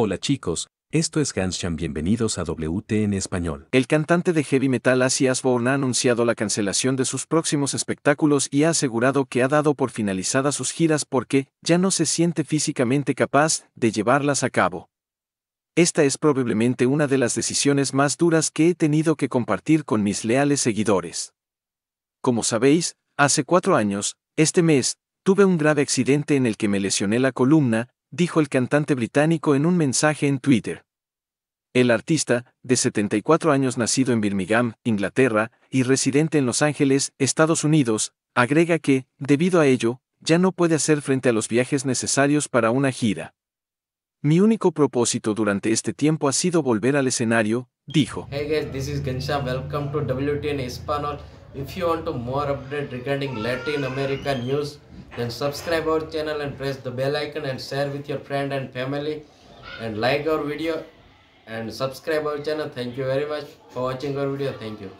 Hola chicos, esto es Ganshan. bienvenidos a WT en español. El cantante de heavy metal Asi Asborn ha anunciado la cancelación de sus próximos espectáculos y ha asegurado que ha dado por finalizadas sus giras porque ya no se siente físicamente capaz de llevarlas a cabo. Esta es probablemente una de las decisiones más duras que he tenido que compartir con mis leales seguidores. Como sabéis, hace cuatro años, este mes, tuve un grave accidente en el que me lesioné la columna, dijo el cantante británico en un mensaje en Twitter. El artista, de 74 años nacido en Birmingham, Inglaterra, y residente en Los Ángeles, Estados Unidos, agrega que, debido a ello, ya no puede hacer frente a los viajes necesarios para una gira. Mi único propósito durante este tiempo ha sido volver al escenario, dijo. Hey guys, this is Welcome to WTN If you want more update regarding Latin news, then subscribe our channel and press the bell icon and share with your friend and family and like our video and subscribe our channel thank you very much for watching our video thank you